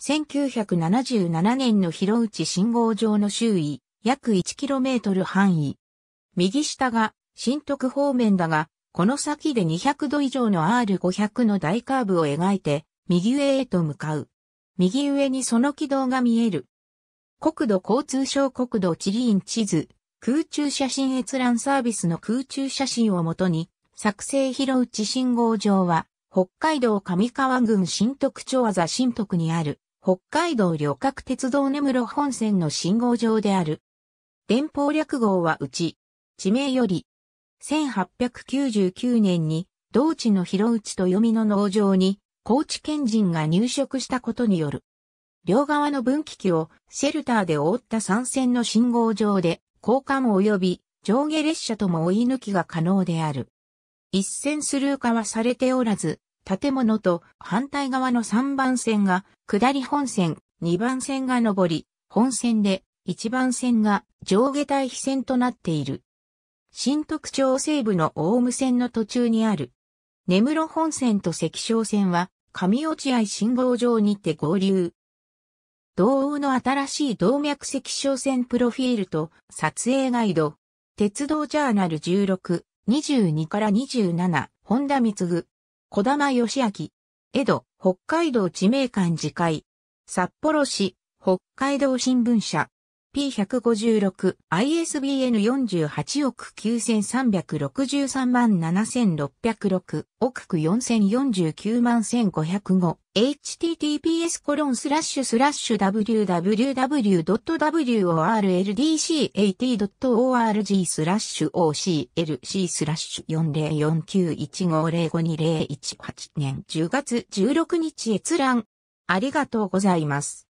1977年の広内信号場の周囲、約 1km 範囲。右下が新徳方面だが、この先で200度以上の R500 の大カーブを描いて、右上へと向かう。右上にその軌道が見える。国土交通省国土地理院地図、空中写真閲覧サービスの空中写真をもとに、作成広内信号場は、北海道上川郡新徳町技新徳にある、北海道旅客鉄道根室本線の信号場である。電報略号はうち、地名より、1899年に、同地の広内と読みの農場に、高知県人が入植したことによる。両側の分岐器をシェルターで覆った三線の信号場で、交換及び上下列車とも追い抜きが可能である。一線スルー化はされておらず、建物と反対側の3番線が下り本線、2番線が上り、本線で1番線が上下対比線となっている。新特徴西部の大ム線の途中にある。根室本線と関昇線は上落合信号場にて合流。道央の新しい動脈石昇線プロフィールと撮影ガイド。鉄道ジャーナル16、22から27、本田光小玉義明。江戸、北海道地名館次会。札幌市、北海道新聞社。p 1 5 6 ISBN48 億9363万7606、億4049万1505、https コロンスラッシュスラッシュ www.worldcat.org スラッシュ OCLC スラッシュ404915052018年10月16日閲覧。ありがとうございます。